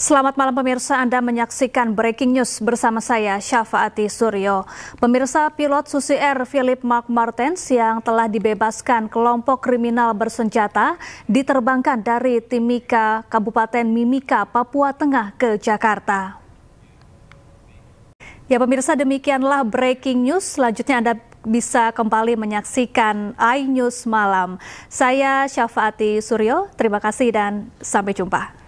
Selamat malam pemirsa, Anda menyaksikan Breaking News bersama saya Syafaati Suryo. Pemirsa pilot Susi Air Philip Mark Martens yang telah dibebaskan kelompok kriminal bersenjata diterbangkan dari Timika, Kabupaten Mimika, Papua Tengah ke Jakarta. Ya pemirsa demikianlah Breaking News, selanjutnya Anda bisa kembali menyaksikan iNews malam. Saya Syafaati Suryo, terima kasih dan sampai jumpa.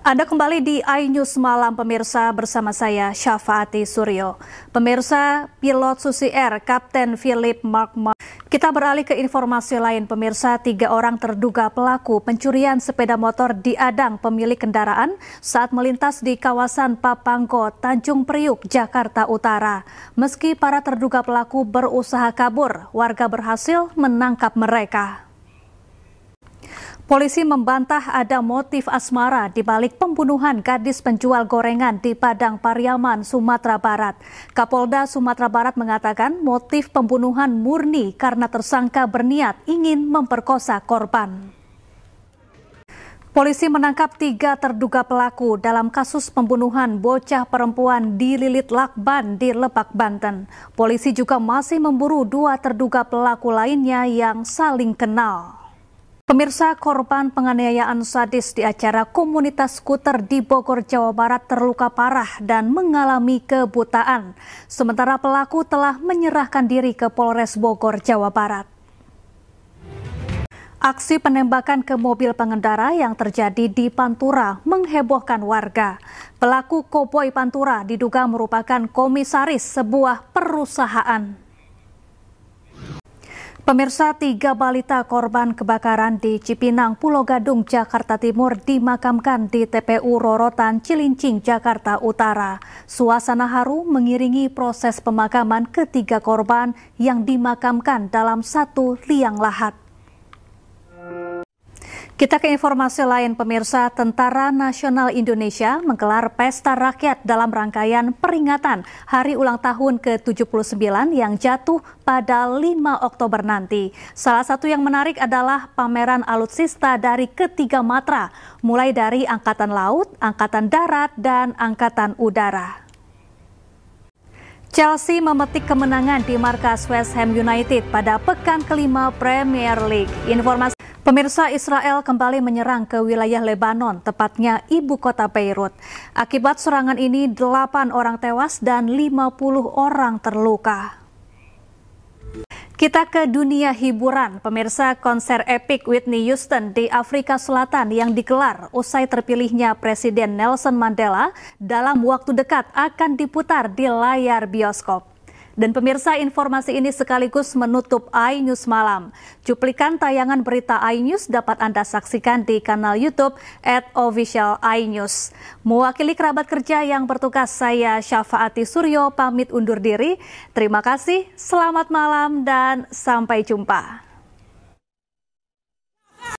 Anda kembali di iNews Malam Pemirsa bersama saya Syafaati Suryo. Pemirsa, pilot Susi Air, Kapten Philip Mark, Mark Kita beralih ke informasi lain pemirsa, tiga orang terduga pelaku pencurian sepeda motor diadang pemilik kendaraan saat melintas di kawasan Papanggo, Tanjung Priuk, Jakarta Utara. Meski para terduga pelaku berusaha kabur, warga berhasil menangkap mereka. Polisi membantah ada motif asmara di balik pembunuhan gadis penjual gorengan di Padang Pariaman, Sumatera Barat. Kapolda Sumatera Barat mengatakan motif pembunuhan murni karena tersangka berniat ingin memperkosa korban. Polisi menangkap tiga terduga pelaku dalam kasus pembunuhan bocah perempuan di Lilit Lakban di Lebak, Banten. Polisi juga masih memburu dua terduga pelaku lainnya yang saling kenal. Pemirsa korban penganiayaan sadis di acara komunitas skuter di Bogor, Jawa Barat terluka parah dan mengalami kebutaan. Sementara pelaku telah menyerahkan diri ke Polres Bogor, Jawa Barat. Aksi penembakan ke mobil pengendara yang terjadi di Pantura menghebohkan warga. Pelaku koboi Pantura diduga merupakan komisaris sebuah perusahaan. Pemirsa tiga balita korban kebakaran di Cipinang, Pulau Gadung, Jakarta Timur dimakamkan di TPU Rorotan, Cilincing, Jakarta Utara. Suasana haru mengiringi proses pemakaman ketiga korban yang dimakamkan dalam satu liang lahat. Kita ke informasi lain, pemirsa Tentara Nasional Indonesia menggelar pesta rakyat dalam rangkaian peringatan Hari Ulang Tahun ke-79 yang jatuh pada 5 Oktober nanti. Salah satu yang menarik adalah pameran alutsista dari ketiga matra, mulai dari Angkatan Laut, Angkatan Darat, dan Angkatan Udara. Chelsea memetik kemenangan di markas West Ham United pada pekan kelima Premier League. Informasi Pemirsa Israel kembali menyerang ke wilayah Lebanon, tepatnya ibu kota Beirut. Akibat serangan ini, 8 orang tewas dan 50 orang terluka. Kita ke dunia hiburan, pemirsa konser epic Whitney Houston di Afrika Selatan yang digelar usai terpilihnya Presiden Nelson Mandela dalam waktu dekat akan diputar di layar bioskop. Dan pemirsa informasi ini sekaligus menutup iNews Malam. Cuplikan tayangan berita iNews dapat Anda saksikan di kanal Youtube at official iNews. Mewakili kerabat kerja yang bertugas saya Syafaati Suryo pamit undur diri. Terima kasih, selamat malam dan sampai jumpa.